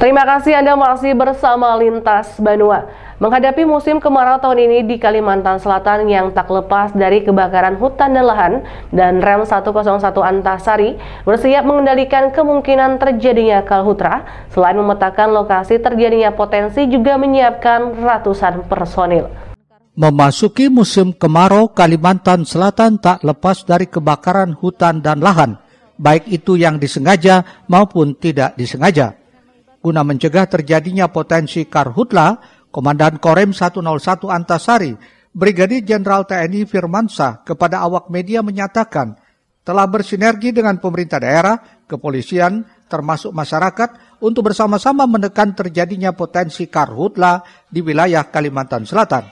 Terima kasih Anda masih bersama Lintas Banua. Menghadapi musim kemarau tahun ini di Kalimantan Selatan yang tak lepas dari kebakaran hutan dan lahan dan Rem 101 Antasari bersiap mengendalikan kemungkinan terjadinya kalhutra. Selain memetakan lokasi terjadinya potensi juga menyiapkan ratusan personil. Memasuki musim kemarau, Kalimantan Selatan tak lepas dari kebakaran hutan dan lahan, baik itu yang disengaja maupun tidak disengaja guna mencegah terjadinya potensi karhutla, Komandan Korem 101 Antasari, Brigadir Jenderal TNI Firmansa kepada awak media menyatakan telah bersinergi dengan pemerintah daerah, kepolisian, termasuk masyarakat untuk bersama-sama menekan terjadinya potensi karhutla di wilayah Kalimantan Selatan.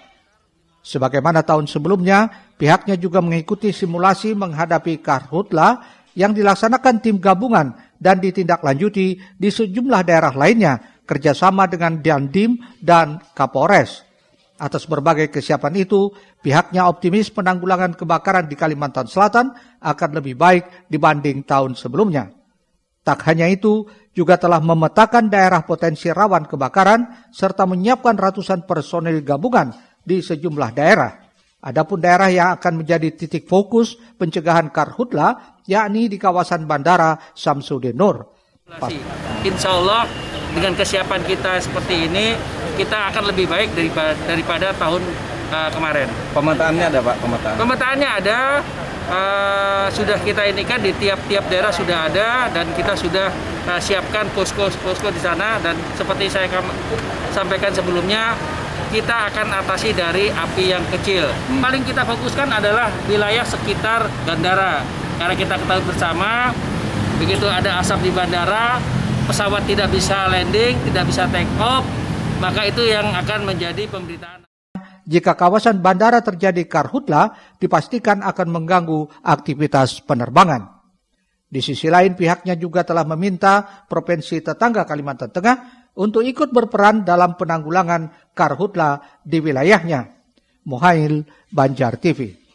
Sebagaimana tahun sebelumnya, pihaknya juga mengikuti simulasi menghadapi karhutla yang dilaksanakan tim gabungan dan ditindaklanjuti di sejumlah daerah lainnya kerjasama dengan Dandim dan Kapolres. Atas berbagai kesiapan itu, pihaknya optimis penanggulangan kebakaran di Kalimantan Selatan akan lebih baik dibanding tahun sebelumnya. Tak hanya itu, juga telah memetakan daerah potensi rawan kebakaran serta menyiapkan ratusan personil gabungan di sejumlah daerah. Adapun daerah yang akan menjadi titik fokus pencegahan karhutla yakni di kawasan bandara Samsudin Nur. Insya Allah dengan kesiapan kita seperti ini kita akan lebih baik daripada, daripada tahun uh, kemarin. Pemetaannya ada Pak? Pemetaannya, Pemetaannya ada, uh, sudah kita ini kan di tiap-tiap daerah sudah ada dan kita sudah uh, siapkan posko-posko di sana dan seperti saya sampaikan sebelumnya kita akan atasi dari api yang kecil. Hmm. Paling kita fokuskan adalah wilayah sekitar bandara karena kita ketahui bersama begitu ada asap di bandara pesawat tidak bisa landing, tidak bisa take off, maka itu yang akan menjadi pemberitaan jika kawasan bandara terjadi karhutla, dipastikan akan mengganggu aktivitas penerbangan. Di sisi lain pihaknya juga telah meminta provinsi tetangga Kalimantan Tengah untuk ikut berperan dalam penanggulangan karhutla di wilayahnya. Muhail Banjar TV